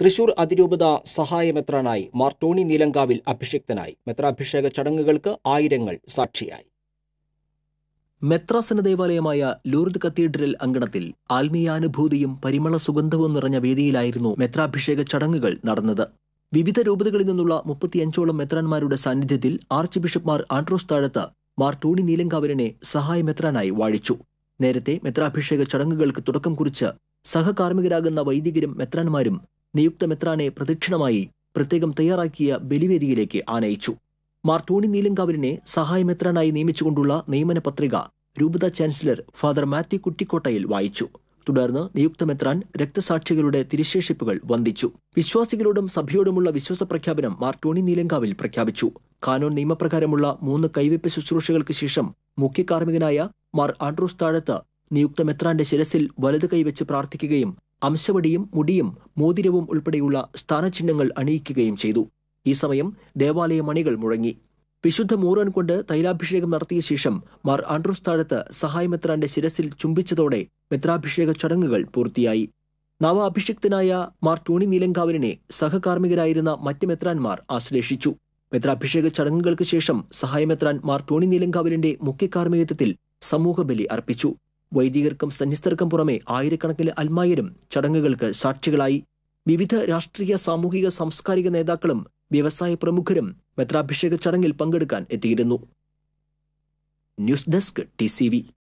തൃശൂർ അതിരൂപത സഹായ മാർ ടോണി നീലങ്കാവിൽ അഭിഷിക്തനായി മെത്രാഭിഷേക ചടങ്ങുകൾക്ക് ആയിരങ്ങൾ സാക്ഷിയായി മെത്രാസന ദേവാലയമായ ലൂർദ് കത്തീഡ്രൽ അങ്കണത്തിൽ ആത്മീയാനുഭൂതിയും പരിമള സുഗന്ധവും നിറഞ്ഞ വേദിയിലായിരുന്നു മെത്രാഭിഷേക ചടങ്ങുകൾ നടന്നത് വിവിധ രൂപതകളിൽ നിന്നുള്ള മുപ്പത്തിയഞ്ചോളം മെത്രാന്മാരുടെ സാന്നിധ്യത്തിൽ ആർച്ച് ബിഷപ്പ്മാർ ആൻഡ്രോസ് താഴത്ത് മാർ ടോണി സഹായ മെത്രാനായി വാഴിച്ചു നേരത്തെ മെത്രാഭിഷേക ചടങ്ങുകൾക്ക് തുടക്കം കുറിച്ച് സഹകാർമ്മികരാകുന്ന വൈദികരും മെത്രാന്മാരും നിയുക്തമെത്രാനെ പ്രദക്ഷിണമായി പ്രത്യേകം തയ്യാറാക്കിയ ബലിവേദിയിലേക്ക് ആനയിച്ചു മാർട്ടോണി സഹായ സഹായമെത്രാനായി നിയമിച്ചുകൊണ്ടുള്ള നിയമന പത്രിക രൂപത ചാൻസലർ ഫാദർ മാത്യു കുട്ടിക്കോട്ടയിൽ വായിച്ചു തുടർന്ന് നിയുക്തമെത്രാൻ രക്തസാക്ഷികളുടെ തിരിശേഷിപ്പുകൾ വന്ദിച്ചു വിശ്വാസികളോടും സഭയോടുമുള്ള വിശ്വാസ പ്രഖ്യാപനം മാർട്ടോണി നീലങ്കാവിൽ പ്രഖ്യാപിച്ചു കാനോൻ നിയമപ്രകാരമുള്ള മൂന്ന് കൈവെപ്പ് ശുശ്രൂഷകൾക്ക് ശേഷം മുഖ്യ കാർമ്മികനായ മാർ ആൻഡ്രൂസ് താഴത്ത് നിയുക്തമെത്രാന്റെ ശിരസിൽ വലത് കൈവച്ച് പ്രാർത്ഥിക്കുകയും അംശവടിയും മുടിയും മോതിരവും ഉൾപ്പെടെയുള്ള സ്ഥാനചിഹ്നങ്ങൾ അണിയിക്കുകയും ചെയ്തു ഈ സമയം ദേവാലയ മണികൾ മുഴങ്ങി വിശുദ്ധ മൂറൻ കൊണ്ട് തൈലാഭിഷേകം നടത്തിയ ശേഷം മാർ ആൻഡ്രൂസ് താഴത്ത് സഹായമെത്രാന്റെ ശിരസിൽ ചുംബിച്ചതോടെ മെത്രാഭിഷേക ചടങ്ങുകൾ പൂർത്തിയായി അഭിഷിക്തനായ മാർ ടൂണി നീലങ്കാവലിനെ സഹകാർമ്മികരായിരുന്ന മറ്റ് മെത്രാൻമാർ ആശ്ലേഷിച്ചു മെത്രാഭിഷേക ചടങ്ങുകൾക്ക് ശേഷം സഹായമെത്രാൻ മാർ ടോണി നീലങ്കാവലിന്റെ മുഖ്യകാർമ്മികത്വത്തിൽ സമൂഹബലി അർപ്പിച്ചു വൈദികർക്കും സന്യസ്തർക്കും പുറമെ ആയിരക്കണക്കിന് അൽമായരും ചടങ്ങുകൾക്ക് സാക്ഷികളായി വിവിധ രാഷ്ട്രീയ സാമൂഹിക സാംസ്കാരിക നേതാക്കളും വ്യവസായ പ്രമുഖരും മെത്രാഭിഷേക ചടങ്ങിൽ പങ്കെടുക്കാൻ എത്തിയിരുന്നു ന്യൂസ് ഡെസ്ക് ടി